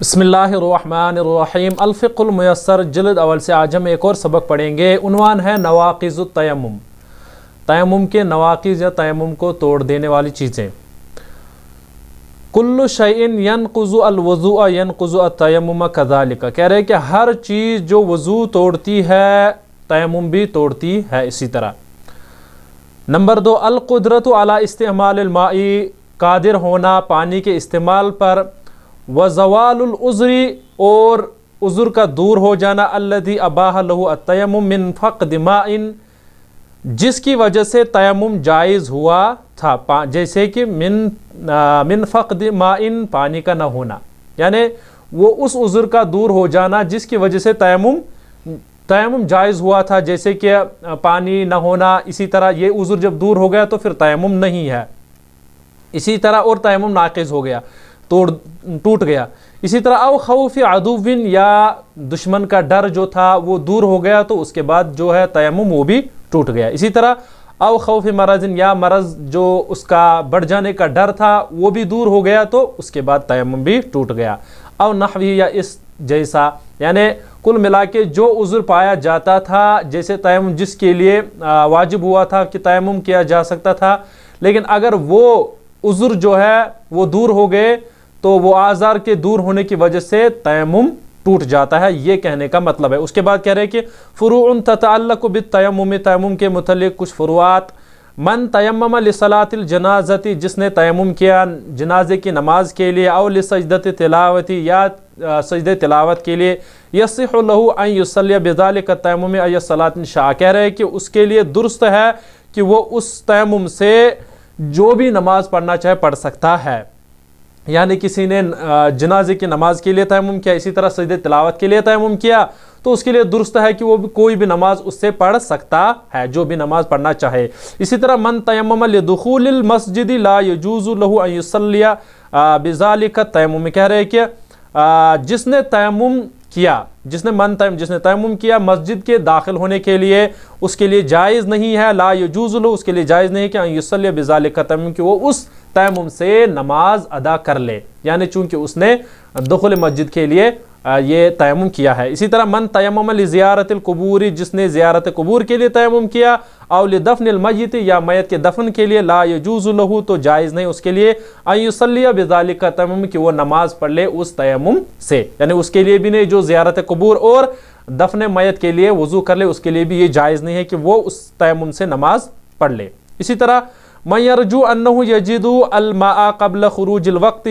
बसमीम अलफ़ुलमयसर जल्द अवल से आज हम एक और सबक पढ़ेंगे उनवान है नवाक़ तयम तयम के नवाकज़ या तयम को तोड़ देने वाली चीज़ें कुल्लु शैन यन कज़ु अलवज़ू यन कज़ु तयम कदालिका कह रहे हैं कि हर चीज़ जो वज़ू तोड़ती है तयम भी तोड़ती है इसी तरह नंबर दो अलकुदरत अला इस्तेमाल माई कादिर होना पानी के इस्तेमाल पर व जवालज़री और उज़ुर का दूर हो जाना अल्लदी अबाह लहू तयम मिन जिसकी वजह से तयम जायज़ हुआ था जैसे कि मिन आ, मिन पानी का न होना यानि वो उस उज़ुर का दूर हो जाना जिसकी वजह से तयम तयम जायज़ हुआ था जैसे कि पानी न होना इसी तरह ये उज़ुर जब दूर हो गया तो फिर तयम नहीं है इसी तरह और तयम नाकज़ हो गया तोड़ टूट गया इसी तरह अव खौफ अदुविन या दुश्मन का डर जो था वो दूर हो गया तो उसके बाद जो है तयम वो भी टूट गया इसी तरह अव खौफ मराजिन या मरज जो उसका बढ़ जाने का डर था वो भी दूर हो गया तो उसके बाद तयम भी टूट गया अव नहवी या इस जैसा यानि कुल मिला के जो उज़ुर पाया जाता था जैसे तयम जिसके लिए वाजिब हुआ था कि तयम किया जा सकता था लेकिन अगर वो उज़ुर जो है वो दूर हो गए तो वो आज़ार के दूर होने की वजह से तयम टूट जाता है ये कहने का मतलब है उसके बाद कह रहे हैं कि फ़ुरून को बि तयम तयम के मतलब कुछ फ़ुरुआत मन तयम सलातिल जनाजती जिसने तयम किया जनाजे की नमाज के लिए और सजदत तिलावती या सजद तिलावत के लिए यसलहू असल बेजाल का तयम असलातिन शाह कह रहे हैं कि उसके लिए दुरुस्त है कि वो उस तयम से जो भी नमाज़ पढ़ना चाहे पढ़ सकता है यानी किसी ने जनाजे की नमाज के लिए तयम किया इसी तरह सजद तलावत के लिए तयम किया तो उसके लिए दुरुस्त है कि वो भी कोई भी नमाज उससे पढ़ सकता है जो भी नमाज पढ़ना चाहे इसी तरह मन तयम लदखूल मस्जिद लाजूज़ुलहसलिया बिजाल का तयम कह रहे कि जिसने तयम किया जिसने मन तयम जिसने तयम किया मस्जिद के दाखिल होने के लिए उसके लिए जायज़ नहीं है ला यजूज़ुल उसके लिए जायज़ नहीं है कि यूसल बिजाल का तयम कि वो उस तयम से नमाज अदा कर ले यानी चूंकि उसने दखल मस्जिद के लिए ये तयम किया है इसी तरह मन तयम ज़ियारतकबूरी जिसने ज़ियारत कबूर के लिए तयम किया अवल दफन या मैत के दफन के लिए ला यजूज़लहू तो जायज़ नहीं उसके लिए आयुसलिया बेजाल का तयम कि वह नमाज़ पढ़ ले उस तयम से यानी उसके लिए भी नहीं जो ज़्यारत कबूर और दफन मैत के लिए वज़ू कर ले उसके लिए भी ये जायज़ नहीं है कि वो उस तयम से नमाज़ पढ़ ले इसी तरह मैं मयरजू अनहू यजिदू अलमा कबल खरूज वक्त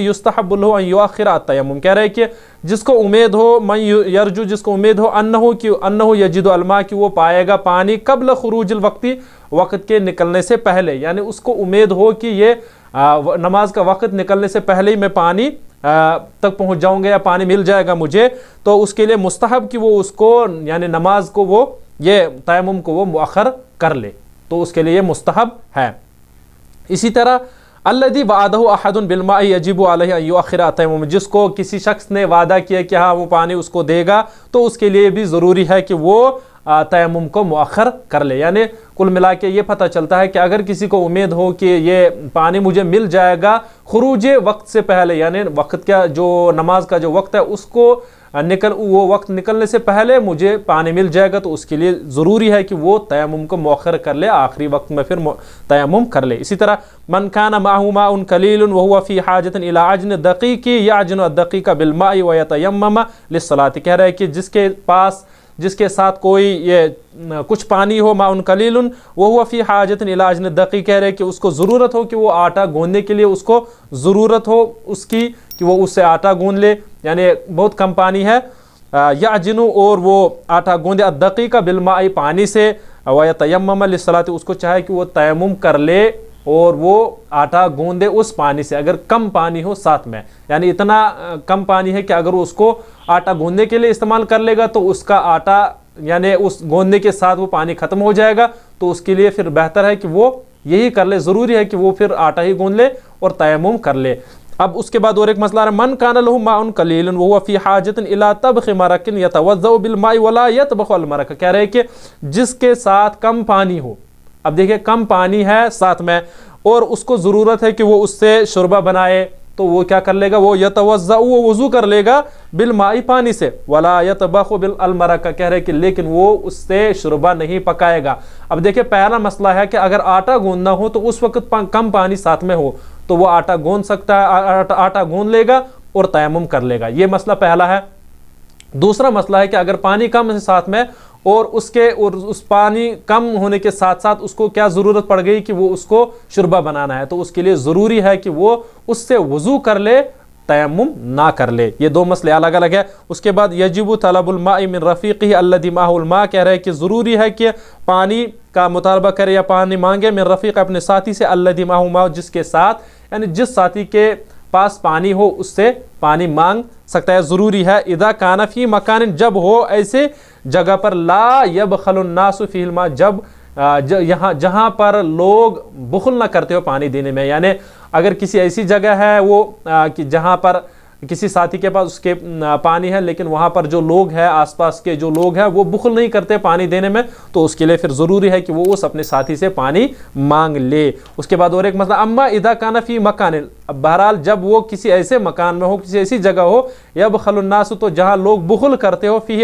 आखिर तयम कह रहे कि जिसको उम्मीद हो मैं यरजू जिसको उम्मीद हो अनहू कि अनहू यजिदो अलमा कि वो पाएगा पानी कबल खरूज वक्ती वक्त के निकलने से पहले यानी उसको उम्मीद हो कि ये नमाज का वक्त निकलने से पहले ही मैं पानी तक पहुँच जाऊँगा या पानी मिल जाएगा मुझे तो उसके लिए मुस्तहब कि वो उसको यानी नमाज को वो ये तयम को वो मखर कर ले तो उसके लिए ये मुस्तहब है इसी तरह अल्लदी वादहदन बिलमा अजीब आखिर आता जिसको किसी शख्स ने वादा किया कि हाँ वो पानी उसको देगा तो उसके लिए भी ज़रूरी है कि वो तयम को मौखर कर ले यानी कुल मिला के ये पता चलता है कि अगर किसी को उम्मीद हो कि ये पानी मुझे मिल जाएगा खरूज वक्त से पहले यानी वक्त का जो नमाज का जो वक्त है उसको निकल वो वक्त निकलने से पहले मुझे पानी मिल जाएगा तो उसके लिए ज़रूरी है कि वो तयम को मौखर कर ले आखिरी वक्त में फिर तयम कर ले इसी तरह मन खाना माहुमा उन कलील वहुआ फ़ी हाजत इलाजन दकी की याजन दकी का बिलमा व तयम सलात कह रहे हैं कि जिसके पास जिसके साथ कोई ये कुछ पानी हो माउन कलील वो हुआ फ़ी हाजत इलाज ने दकी कह रहे कि उसको ज़रूरत हो कि वो आटा गूँधने के लिए उसको ज़रूरत हो उसकी कि वो उससे आटा गूँध ले यानी बहुत कम पानी है या जिनू और वो आटा गूँधे दकी का बिलमाई पानी से वह तयम सलाते उसको चाहे कि वो तयम कर ले और वो आटा गूंदे उस पानी से अगर कम पानी हो साथ में यानी इतना कम पानी है कि अगर उसको आटा गूंदने के लिए इस्तेमाल कर लेगा तो उसका आटा यानी उस गूंदने के साथ वो पानी ख़त्म हो जाएगा तो उसके लिए फिर बेहतर है कि वो यही कर ले ज़रूरी है कि वो फिर आटा ही गूंद ले और तयम कर ले अब उसके बाद और एक मसला है मन लहू माउन कलील वो फ़ी हाजत इला तब मरकिन या तो बिल माई या यत बखल मरक कह रहे कि जिसके साथ कम पानी हो अब देखिए कम पानी है साथ में और उसको ज़रूरत है कि वो उससे शुरबा बनाए तो वो क्या कर लेगा वो यतवज़ा वो वज़ू कर लेगा बिलमाई पानी से वला यतबख बिल अलमरा का कह रहे कि लेकिन वो उससे शुरबा नहीं पकाएगा अब देखिए पहला मसला है कि अगर आटा गूंदना हो तो उस वक्त पा, कम पानी साथ में हो तो वो आटा गूंद सकता है आ, आटा आटा गूंद लेगा और तयम कर लेगा ये मसला पहला है दूसरा मसला है कि अगर पानी कम है साथ में और उसके और उस पानी कम होने के साथ साथ उसको क्या ज़रूरत पड़ गई कि वो उसको शुरबा बनाना है तो उसके लिए ज़रूरी है कि वो उससे वज़ू कर ले तयम ना कर ले ये दो मसले अलग अलग है उसके बाद रफ़ी ही रफ़ीक़ी अल्लामा कह रहे हैं कि ज़रूरी है कि पानी का मुतालबा करे या पानी मांगे मिन रफ़ीक़ अपने साथी से अल्लामा जिसके साथ यानी जिस साथी के पास पानी हो उससे पानी मांग सकता है ज़रूरी है इदा कानफ़ी मकान जब हो ऐसे जगह पर ला यब खलनासफ़िल्मा जब यहाँ जहाँ पर लोग बुखल ना करते हो पानी देने में यानी अगर किसी ऐसी जगह है वो कि जहाँ पर किसी साथी के पास उसके पानी है लेकिन वहाँ पर जो लोग हैं आसपास के जो लोग हैं वो बुखल नहीं करते पानी देने में तो उसके लिए फिर ज़रूरी है कि वो उस अपने साथी से पानी मांग ले उसके बाद और एक मसला अम्मा इदा काना फी मकान अब बहरहाल जब वो किसी ऐसे मकान में हो किसी ऐसी जगह हो या बखलनास तो जहाँ लोग बुखल करते हो फी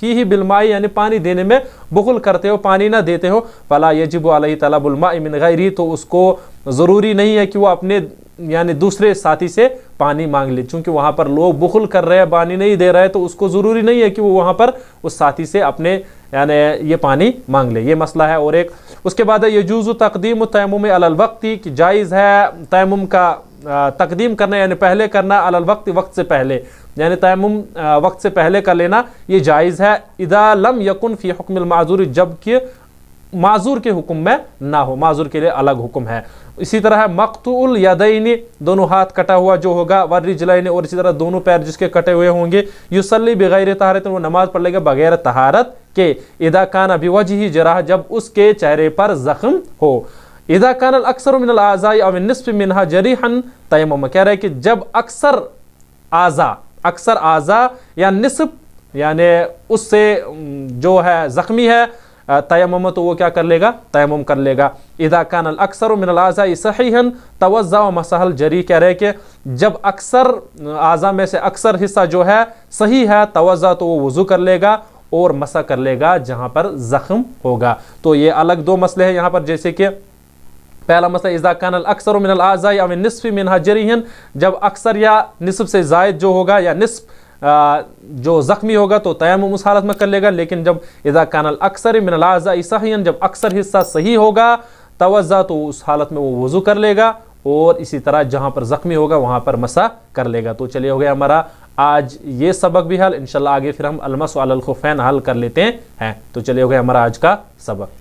फी ही बिलमाई यानी पानी देने में बुखल करते हो पानी ना देते हो फला यजिब अल तलाबुलमा मिन गैरी तो उसको ज़रूरी नहीं है कि वो अपने यानी दूसरे साथी से पानी मांग ले चूँकि वहाँ पर लोग बुखल कर रहे हैं पानी नहीं दे रहे हैं तो उसको ज़रूरी नहीं है कि वो वहाँ पर उस साथी से अपने यानी ये पानी मांग ले ये मसला है और एक उसके बाद है यजूज़ तकदीम तयम अलवक्ती कि जायज़ है तयम का तकदीम करना यानी पहले करना अलवक्त वक्त से पहले यानी तयम वक्त से पहले कर लेना ये जायज़ है इदा लम यकुन फ़ी हकमिल माजूरी जबकि माजूर के हुक्म में ना हो माजूर के लिए अलग हुक्म है इसी तरह है मकतूल यदईनी दोनों हाथ कटा हुआ जो होगा वर्री वर्रिजलाइनी और इसी तरह दोनों पैर जिसके कटे हुए होंगे युसली बगैर तहारत वो नमाज पढ़ लेगा बगैर तहारत के इदा कान अभिवज ही जरा जब उसके चेहरे पर जख्म हो इदा कान अक्सर मिनल आज़ाई और नस्फ मिनहा जरीहन तयम कह रहे कि जब अक्सर आज़ा अक्सर आज़ा या नस्फ यानि उससे जो है ज़ख्मी है तयम तो वो क्या कर लेगा तयम कर लेगा इदा कान अक्सर हन तोज़ा व मसहल जरी कह रहे कि जब अक्सर आज़ा में से अक्सर हिस्सा जो है सही है तोज़ा तो वो वज़ू कर लेगा और मसा कर लेगा जहाँ पर ज़ख्म होगा तो ये अलग दो मसले हैं यहाँ पर जैसे कि पहला मसला इज़ा कान अक्सर मिनल आज़ा या मिनसफ़ी मिन हजरीहन जब अक्सर या नसफ़ से जायद जो होगा या नसफ़ जो ज़ख्मी होगा तो तयम उस हालत में कर लेगा लेकिन जब इज़ा कानल अक्सर मिनलाजा सहीन जब अक्सर हिस्सा सही होगा तोज़ा तो उस हालत में वो वज़ू कर लेगा और इसी तरह जहाँ पर ज़ख्मी होगा वहाँ पर मसा कर लेगा तो चलिए हो गया हमारा आज ये सबक भी हल इनशाला आगे फिर हम अलमस अलखुफ़ैन हल कर लेते हैं तो चलिए हो गया हमारा आज का सबक